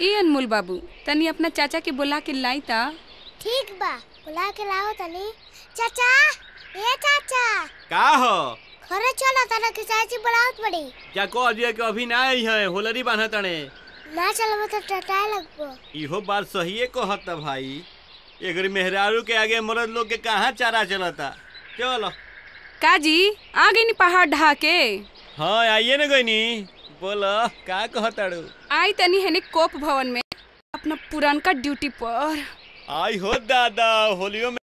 ए अनमोल बाबू तनी अपना चाचा के बुला के लाई ता ठीक बा बुला के लाओ तनी चाचा ए चाचा का हो खरे चलो तना के चाची बुलावत पड़ी क्या को दिया के अभी ना आई है होलरी बांधा तने ना चलबो तो टटाए लगबो इहो बात सही सहीए कहत भाई एगरी मेहरारू के आगे मरद लोग के कहां चारा चलता चलो काजी आ गई नी पहाड़ ढाके के हाँ आइए ना गई नी बोलो का कहताड़ू आई तनी हेने कोप भवन में अपना पुरान का ड्यूटी पर आई हो दादा होलियो में